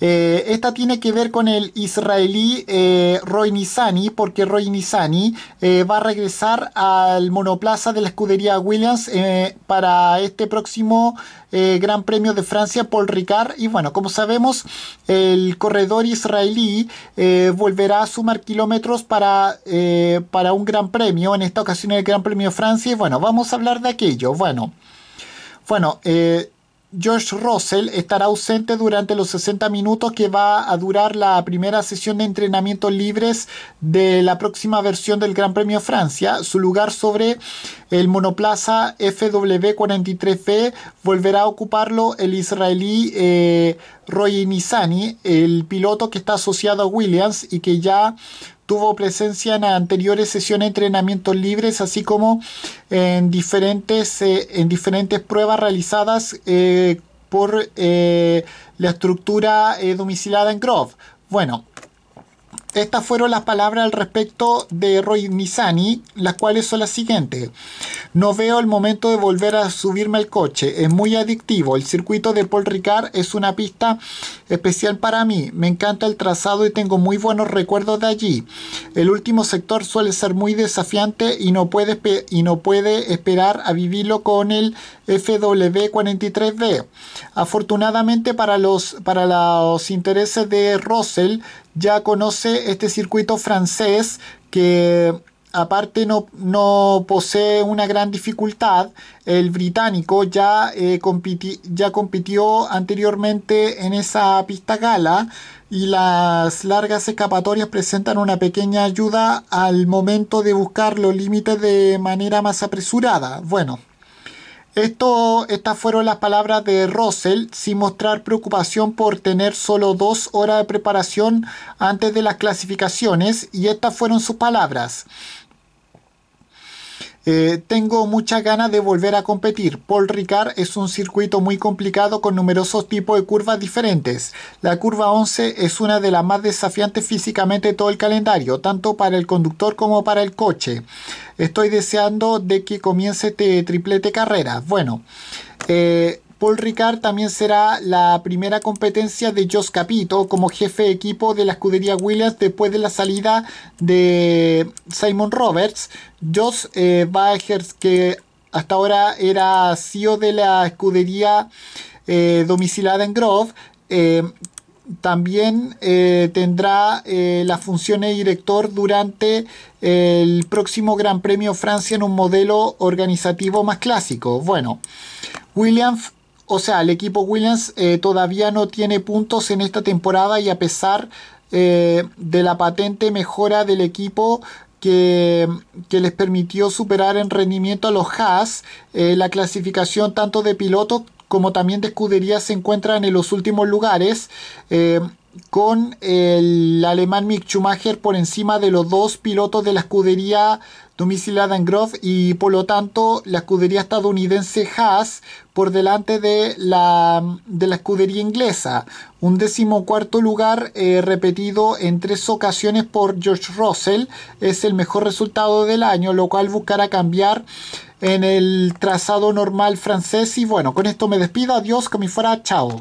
eh, esta tiene que ver con el israelí eh, Roy Nizani, porque Roy Nizani eh, va a regresar al monoplaza de la escudería Williams para este próximo Gran Premio de Francia, Paul Ricard. Y bueno, como sabemos, el corredor israelí volverá a sumar kilómetros para, para un Gran Premio, en esta ocasión el Gran Premio de Francia. Y bueno, vamos a hablar de aquello. Bueno. Bueno, George Russell estará ausente durante los 60 minutos que va a durar la primera sesión de entrenamientos libres de la próxima versión del Gran Premio Francia. Su lugar sobre el monoplaza FW43B volverá a ocuparlo el israelí eh, Roy Nizani, el piloto que está asociado a Williams y que ya tuvo presencia en anteriores sesiones de entrenamientos libres, así como en diferentes, eh, en diferentes pruebas realizadas eh, por eh, la estructura domiciliada en Grove. Bueno, estas fueron las palabras al respecto de Roy Nizani, las cuales son las siguientes. No veo el momento de volver a subirme al coche, es muy adictivo. El circuito de Paul Ricard es una pista especial para mí, me encanta el trazado y tengo muy buenos recuerdos de allí. El último sector suele ser muy desafiante y no puede, y no puede esperar a vivirlo con el FW43B. Afortunadamente para los, para los intereses de Russell, ya conoce este circuito francés que aparte no, no, posee una gran dificultad. El británico ya, eh, ya compitió anteriormente en esa pista gala y las largas escapatorias presentan una pequeña ayuda al momento de buscar los límites de manera más apresurada. Bueno, esto, estas fueron las palabras de Russell sin mostrar preocupación por tener solo dos horas de preparación antes de las clasificaciones y estas fueron sus palabras. Eh, tengo muchas ganas de volver a competir. Paul Ricard es un circuito muy complicado con numerosos tipos de curvas diferentes. La curva 11 es una de las más desafiantes físicamente de todo el calendario, tanto para el conductor como para el coche. Estoy deseando de que comience este triplete carrera. Bueno, eh, Paul Ricard también será la primera competencia de Jos Capito como jefe de equipo de la escudería Williams después de la salida de Simon Roberts. Jos eh, que hasta ahora era CEO de la escudería eh, domicilada en Grove, eh, también eh, tendrá la función de director durante el próximo Gran Premio Francia en un modelo organizativo más clásico. Bueno, Williams o sea, el equipo Williams eh, todavía no tiene puntos en esta temporada y a pesar eh, de la patente mejora del equipo que, les permitió superar en rendimiento a los Haas, eh, la clasificación tanto de piloto como también de escudería se encuentra en los últimos lugares con el alemán Mick Schumacher por encima de los dos pilotos de la escudería domiciliada en Grove y por lo tanto la escudería estadounidense Haas por delante de la, de la escudería inglesa. Un decimocuarto lugar eh, repetido en tres ocasiones por George Russell es el mejor resultado del año, lo cual buscará cambiar en el trazado normal francés. Y bueno, con esto me despido. Adiós, que me fuera. Chao.